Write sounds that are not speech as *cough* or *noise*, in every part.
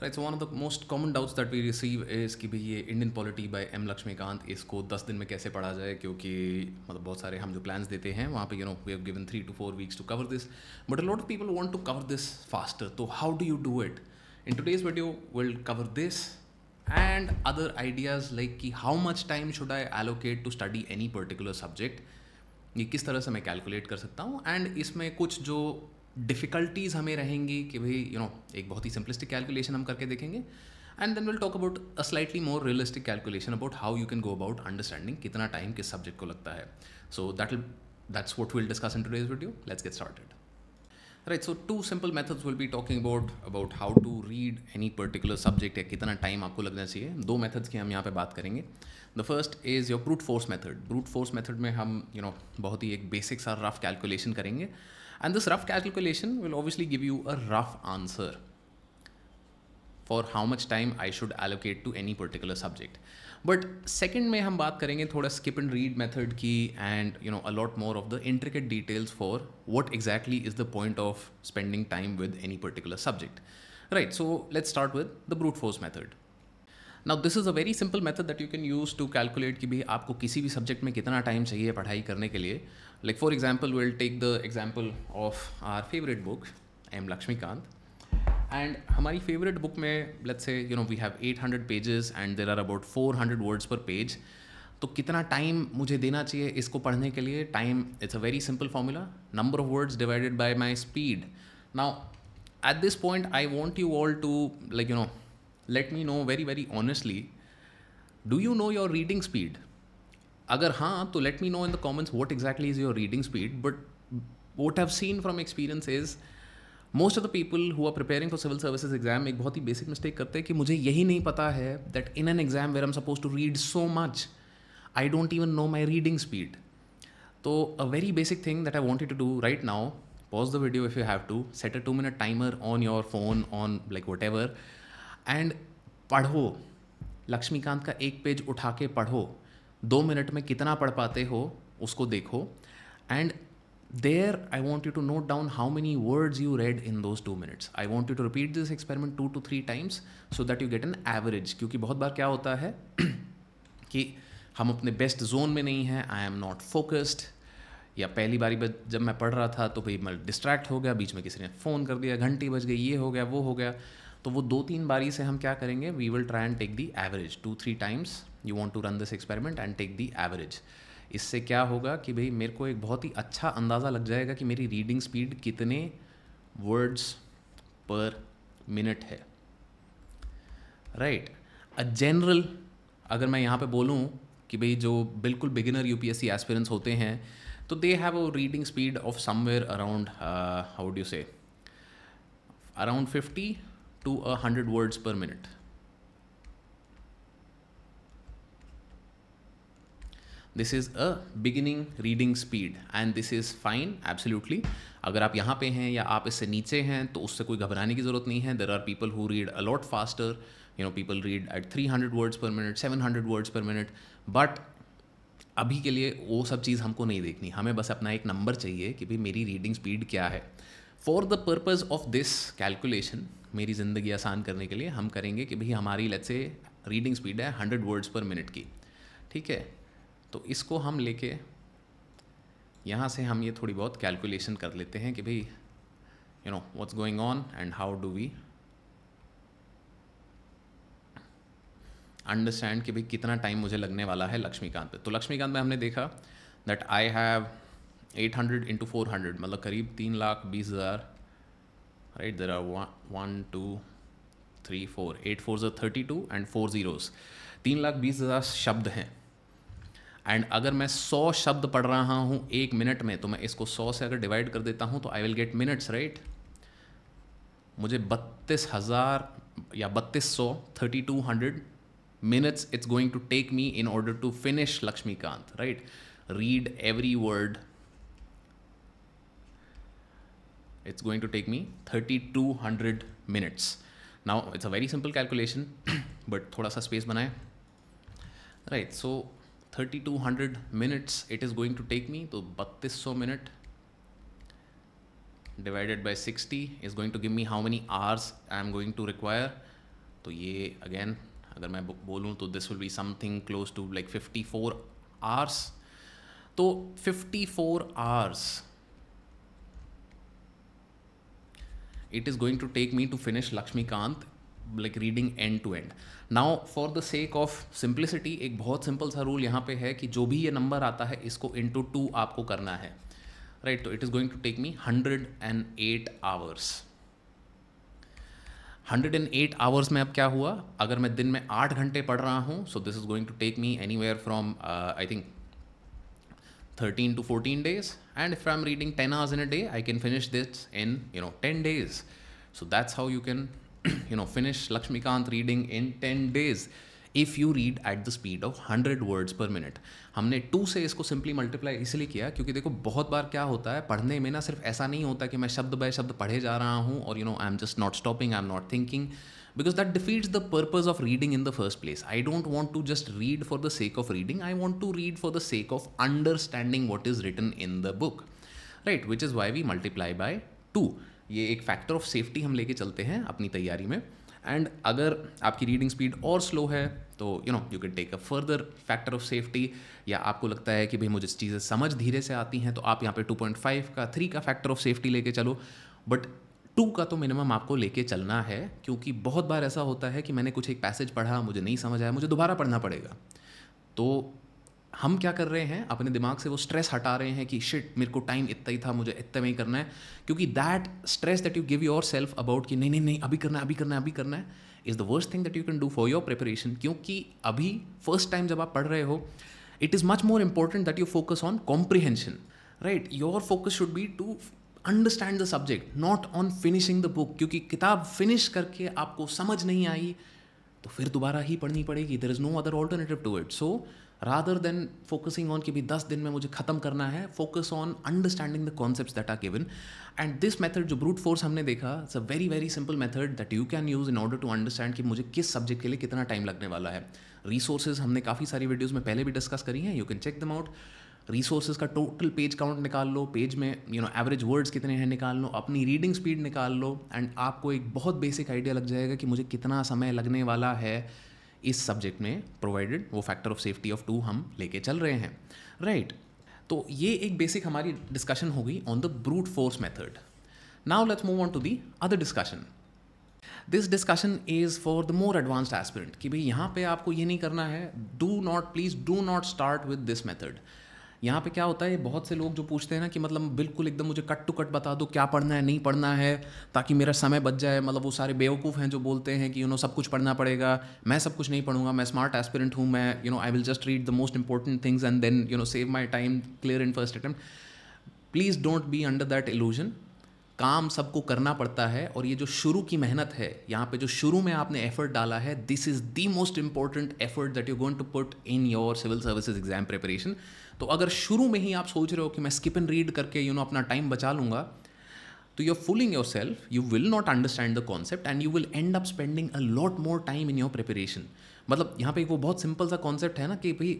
Right so one of the most common doubts that we receive is कि भाई ये Indian polity by M Laxmikant इसको दस दिन में कैसे पढ़ा जाए क्योंकि मतलब बहुत सारे हम जो प्लान्स देते हैं वहाँ पे you know we have given three two four weeks to cover this but a lot of people want to cover this faster तो how do you do it in today's video will cover this and other ideas like कि how much time should I allocate to study any particular subject ये किस तरह से मैं calculate कर सकता हूँ एंड इसमें कुछ जो डिफ़िकल्टीज़ हमें रहेंगी कि भाई यू नो एक बहुत ही सिंपलिस्टिक कैलकुलेशन हम करके देखेंगे and then will talk about a slightly more realistic calculation about how you can go about understanding कितना टाइम किस सब्जेक्ट को लगता है so that that's what will discuss in today's video let's get started. Right so two simple methods will be talking about about how to read any particular subject या कितना time आपको लगना चाहिए दो मेथड्स की हम यहाँ पे बात करेंगे the first is your brute force method brute force method में हम यू you नो know, बहुत ही एक बेसिक सा रफ कैलकुलेशन करेंगे And this rough calculation will obviously give you a rough answer for how much time I should allocate to any particular subject but second में हम बात करेंगे थोड़ा skip and read method की and you know a lot more of the intricate details for what exactly is the point of spending time with any particular subject right so let's start with the brute force method now this is a very simple method that you can use to calculate कि भाई आपको किसी भी subject में कितना time चाहिए पढ़ाई करने के लिए Like for example, we'll take the example of our favorite book, M. Lakshmikant. And हमारी favorite book mein, let's say you know we have 800 pages and there are about 400 words per page. तो कितना time मुझे देना चाहिए इसको पढ़ने के लिए time it's a very simple formula number of words divided by my speed now at this point I want you all to like you know let me know very very honestly do you know your reading speed अगर हाँ तो let me know in the comments what exactly is your reading speed but what have seen from experience is most of the people who are preparing for civil services exam एक बहुत ही basic mistake करते हैं कि मुझे यही नहीं पता है that in an exam where am suppose to read so much I don't even know my reading speed तो a very basic thing that I wanted to do right now pause the video if you have to set a two minute timer on your phone on like whatever and पढ़ो लक्ष्मीकांत का एक page उठा के पढ़ो दो minute में कितना पढ़ पाते हो उसको देखो and there I want you to note down how many words you read in those two minutes I want you to repeat this experiment two to three times so that you get an average क्योंकि बहुत बार क्या होता है *clears throat* कि हम अपने west zone में नहीं हैं आई एम नॉट फोकस्ड या पहली बारी जब मैं पढ़ रहा था तो भाई मैं डिस्ट्रैक्ट हो गया बीच में किसी ने फ़ोन कर दिया घंटी बज गई ये हो गया वो हो गया तो वो दो तीन बारी से हम क्या करेंगे we will try and take the average two three times you want to run this experiment and take the average इससे क्या होगा कि भाई मेरे को एक बहुत ही अच्छा अंदाज़ा लग जाएगा कि मेरी रीडिंग स्पीड कितने वर्ड्स पर मिनट है राइट अ जनरल अगर मैं यहाँ पे बोलूँ कि भाई जो बिल्कुल बिगिनर यूपीएससी एस्पिरेंट्स होते हैं तो they have a reading speed of somewhere around how do say around fifty to hundred words per minute. This is a beginning reading speed and this is fine absolutely. अगर आप यहाँ पे हैं या आप इससे नीचे हैं तो उससे कोई घबराने की ज़रूरत नहीं है there are people who read a lot faster you know people read at three hundred words per minute seven hundred words per minute but अभी के लिए वो सब चीज़ हमको नहीं देखनी हमें बस अपना एक नंबर चाहिए कि भाई मेरी रीडिंग स्पीड क्या है for the purpose of this calculation मेरी ज़िंदगी आसान करने के लिए हम करेंगे कि भाई हमारी लत से रीडिंग स्पीड है हंड्रेड वर्ड्स पर मिनट की ठीक है तो इसको हम लेके यहाँ से हम ये थोड़ी बहुत कैलकुलेशन कर लेते हैं कि भाई you know what's going on and how do we understand कि भाई कितना टाइम मुझे लगने वाला है लक्ष्मीकांत पे तो लक्ष्मीकांत में हमने देखा that I have 800 hundred into four hundred मतलब करीब तीन लाख बीस हज़ार right there are one one two three four eight four ज़र thirty two and four zeros तीन लाख बीस हज़ार शब्द हैं एंड अगर मैं सौ शब्द पढ़ रहा हूं एक मिनट में तो मैं इसको सौ से अगर डिवाइड कर देता हूं तो I will get minutes right मुझे बत्तीस हज़ार या बत्तीस सौ thirty two hundred minutes it's going to take me in order to finish Laxmikanth right read every word it's going to take me 3200 minutes. Now it's a very simple calculation, but thoda sa space banaye Right, so 3200 minutes it is going to take me to 3200 minute divided by 60 is going to give me how many hours I am going to require. तो ये again अगर मैं बोलूँ तो this will be something close to like 54 hours तो 54 hours it is going to take me to finish Laxmikanth like reading end to end now for the sake of simplicity एक बहुत simple सा रूल यहाँ पे है कि जो भी ये नंबर आता है इसको इन टू टू आपको करना है राइट तो it is going to take me hundred and eight hours hundred and eight hours में अब क्या हुआ अगर मैं दिन में आठ घंटे पढ़ रहा हूँ so this is going to take me anywhere from I think 13 to 14 days and if i'm reading 10 hours in a day i can finish this in you know 10 days so that's how you can *clears throat* you know finish lakshmikant reading in 10 days if you read at the speed of hundred words per minute हमने two से इसको simply multiply इसलिए किया क्योंकि देखो बहुत बार क्या होता है पढ़ने में ना सिर्फ ऐसा नहीं होता कि मैं शब्द बाय शब्द पढ़े जा रहा हूँ और you know I am just not stopping I am not thinking because that defeats the purpose of reading in the first place. I don't want to just read for the sake of reading, I want to read for the sake of understanding what is written in the book. Right, which is why we multiply by two ये एक factor of safety हम लेके चलते हैं अपनी तैयारी में and अगर आपकी रीडिंग स्पीड और स्लो है तो you know you can take a further factor of safety या आपको लगता है कि भाई मुझे चीज़ें समझ धीरे से आती हैं तो आप यहाँ पे 2.5 का 3 का फैक्टर ऑफ सेफ्टी लेके चलो बट टू का तो मिनिमम आपको लेके चलना है क्योंकि बहुत बार ऐसा होता है कि मैंने कुछ एक पैसेज पढ़ा मुझे नहीं समझ आया मुझे दोबारा पढ़ना पड़ेगा तो हम क्या कर रहे हैं अपने दिमाग से वो स्ट्रेस हटा रहे हैं कि शिट मेरे को टाइम इतना ही था मुझे इतने में ही करना है क्योंकि that stress that you give yourself about कि नहीं नहीं नहीं अभी करना है अभी करना है अभी करना है is the worst thing that you can do for your preparation क्योंकि अभी फर्स्ट टाइम जब आप पढ़ रहे हो it is much more important that you focus on comprehension right your focus should be to understand the subject not on finishing the book क्योंकि किताब finish करके आपको समझ नहीं आई तो फिर दोबारा ही पढ़नी पड़ेगी there is no other alternative to it so rather than focusing on कि भी दस दिन में मुझे ख़त्म करना है focus on understanding the concept that are given and this method जो ब्रूट फोर्स हमने देखा it's a very very simple method that you can use in order to understand कि मुझे किस सब्जेक्ट के लिए कितना टाइम लगने वाला है रिसोर्सेज हमने काफ़ी सारी वीडियोज़ में पहले भी डिस्कस करी हैं you can check them out resources का टोटल पेज काउंट निकाल लो पेज में यू नो एवरेज वर्ड्स कितने हैं निकाल लो अपनी रीडिंग स्पीड निकाल लो एंड आपको एक बहुत बेसिक आइडिया लग जाएगा कि मुझे कितना समय लगने वाला है इस सब्जेक्ट में प्रोवाइडेड वो factor of safety of two हम लेके चल रहे हैं राइट right. तो ये एक बेसिक हमारी डिस्कशन होगी on the brute force method now let's move on to the other discussion this discussion is for the more advanced aspirant कि भाई यहाँ पे आपको ये नहीं करना है do not please do not start with this method यहाँ पे क्या होता है बहुत से लोग जो पूछते हैं ना कि मतलब बिल्कुल एकदम मुझे कट टू कट बता दो क्या पढ़ना है नहीं पढ़ना है ताकि मेरा समय बच जाए मतलब वो सारे बेवकूफ़ हैं जो बोलते हैं कि यू नो सब कुछ पढ़ना पड़ेगा मैं सब कुछ नहीं पढ़ूंगा मैं स्मार्ट एस्पिरेंट हूँ मैं you know I will just read the most important things and then you know save my time clear in first attempt please don't be under that illusion काम सबको करना पड़ता है और ये जो शुरू की मेहनत है यहाँ पे जो शुरू में आपने एफर्ट डाला है this is the most important effort that you going to put in your civil services exam preparation तो अगर शुरू में ही आप सोच रहे हो कि मैं स्किप एंड रीड करके यू you नो know, अपना टाइम बचा लूँगा तो you are fooling yourself you will not understand the concept and you will end up spending a lot more time in your preparation मतलब यहाँ पे एक वो बहुत सिंपल सा कॉन्सेप्ट है ना कि भाई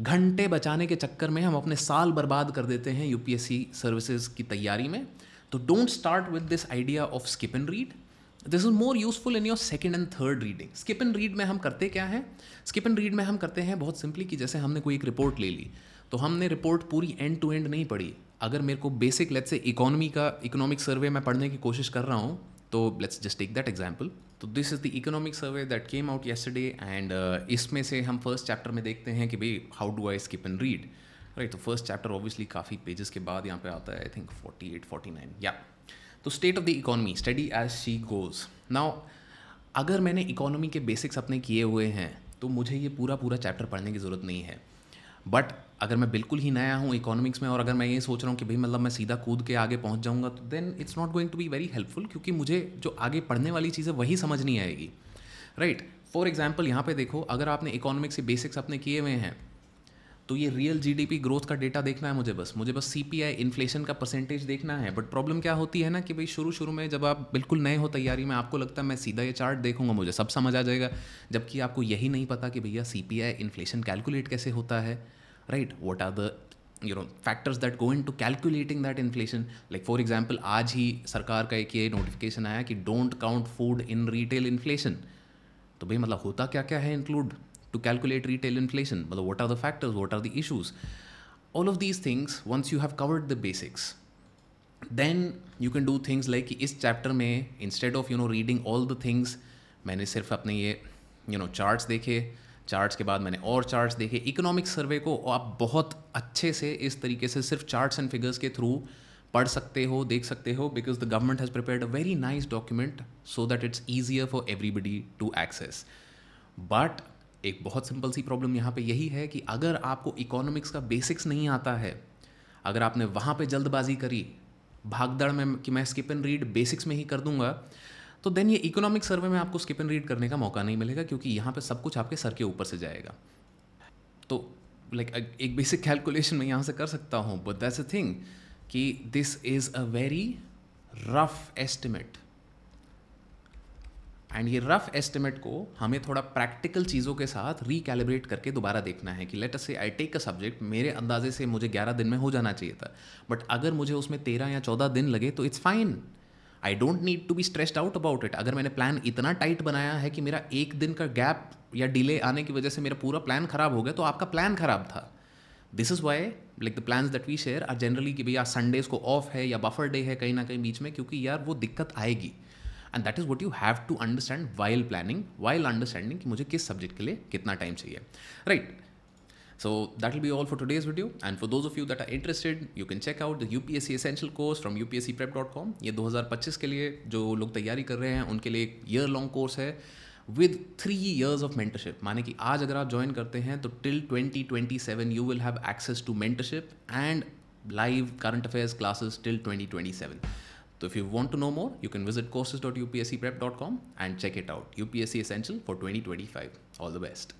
घंटे बचाने के चक्कर में हम अपने साल बर्बाद कर देते हैं यूपीएससी सर्विसेज की तैयारी में तो don't start with this idea of skip and read this is more useful in your second and third reading skip and read में हम करते क्या है स्किप एंड रीड में हम करते हैं बहुत सिंपली कि जैसे हमने कोई एक रिपोर्ट ले ली तो हमने रिपोर्ट पूरी एंड टू एंड नहीं पढ़ी अगर मेरे को बेसिक लेट्स से इकोनॉमी का इकोनॉमिक सर्वे मैं पढ़ने की कोशिश कर रहा हूँ तो let's just take that example तो this is the economic survey that came out yesterday and इसमें से हम फर्स्ट चैप्टर में देखते हैं कि भाई how do I skip and read right तो फर्स्ट चैप्टर ऑब्वियसली काफ़ी पेजेस के बाद यहाँ पे आता है I think at forty nine या तो state of the economy study as she goes now अगर मैंने इकोनॉमी के बेसिक्स अपने किए हुए हैं तो मुझे ये पूरा पूरा चैप्टर पढ़ने की ज़रूरत नहीं है बट अगर मैं बिल्कुल ही नया हूँ इकोनॉमिक्स में और अगर मैं ये सोच रहा हूँ कि भाई मतलब मैं सीधा कूद के आगे पहुँच जाऊँगा तो then it's not going to be very helpful क्योंकि मुझे जो आगे पढ़ने वाली चीज़ें वही समझ नहीं आएगी राइट फॉर एग्जाम्पल यहाँ पे देखो अगर आपने इकोनॉमिक्स के बेसिक्स अपने किए हुए हैं तो ये रियल जीडीपी ग्रोथ का डेटा देखना है मुझे बस मुझे बस सीपीआई इन्फ्लेशन का परसेंटेज देखना है बट प्रॉब्लम क्या होती है ना कि भाई शुरू शुरू में जब आप बिल्कुल नए हो तैयारी में आपको लगता है मैं सीधा ये चार्ट देखूंगा मुझे सब समझ आ जाएगा जबकि आपको यही नहीं पता कि भैया सी इन्फ्लेशन कैलकुलेट कैसे होता है right what are the you know factors that go in to calculating that inflation like for example आज ही सरकार का एक ये नोटिफिकेशन आया कि don't count food in retail inflation तो भाई मतलब होता क्या क्या है include to calculate retail inflation. But what are the factors? What are the issues? All of these things, once you have covered the basics, then you can do things like is chapter में instead of you know reading all the things मैंने सिर्फ अपने ये you know charts देखे charts के बाद मैंने और चार्ट्स देखे इकोनॉमिक सर्वे को आप बहुत अच्छे से इस तरीके से सिर्फ चार्ट्स एंड फिगर्स के थ्रू पढ़ सकते हो देख सकते हो because the government has prepared a very nice document so that it's easier for everybody to access but एक बहुत सिंपल सी प्रॉब्लम यहाँ पे यही है कि अगर आपको इकोनॉमिक्स का बेसिक्स नहीं आता है अगर आपने वहाँ पे जल्दबाजी करी भागदड़ में कि मैं स्किप एंड रीड बेसिक्स में ही कर दूंगा तो देन ये इकोनॉमिक सर्वे में आपको स्किप एंड रीड करने का मौका नहीं मिलेगा क्योंकि यहाँ पे सब कुछ आपके सर के ऊपर से जाएगा तो लाइक like, एक बेसिक कैलकुलेशन मैं यहाँ से कर सकता हूँ बट दैट्स अ थिंग कि this is a very rough estimate and ये रफ एस्टिमेट को हमें थोड़ा प्रैक्टिकल चीज़ों के साथ रिकैलिब्रेट करके दोबारा देखना है कि लेट अस से आई टेक अ सब्जेक्ट मेरे अंदाजे से मुझे ग्यारह दिन में हो जाना चाहिए था बट अगर मुझे उसमें तेरह या चौदह दिन लगे तो it's fine I don't need to be stressed out about it अगर मैंने प्लान इतना टाइट बनाया है कि मेरा एक दिन का गैप या डिले आने की वजह से मेरा पूरा प्लान खराब हो गया तो आपका प्लान खराब था this is why like the plan that we share are generally कि भैया संडेज़ को ऑफ है या बफर डे है कहीं ना कहीं बीच में क्योंकि यार वो दिक्कत आएगी and that is what you have to understand while planning while understanding कि मुझे किस सब्जेक्ट के लिए कितना टाइम चाहिए right right. So that will be all for today's video. And for those of you that are interested, you can check out the UPSC Essential course from upscprep.com. ये पच्चीस के लिए जो लोग तैयारी कर रहे हैं उनके लिए एक ईयर लॉन्ग कोर्स है with three years of mentorship माने कि आज अगर आप ज्वाइन करते हैं तो till twenty twenty seven you will have access to mentorship and live current affairs classes till twenty twenty seven So if you want to know more, you can visit courses.upscprep.com and check it out. UPSC Essential for 2025. All the best.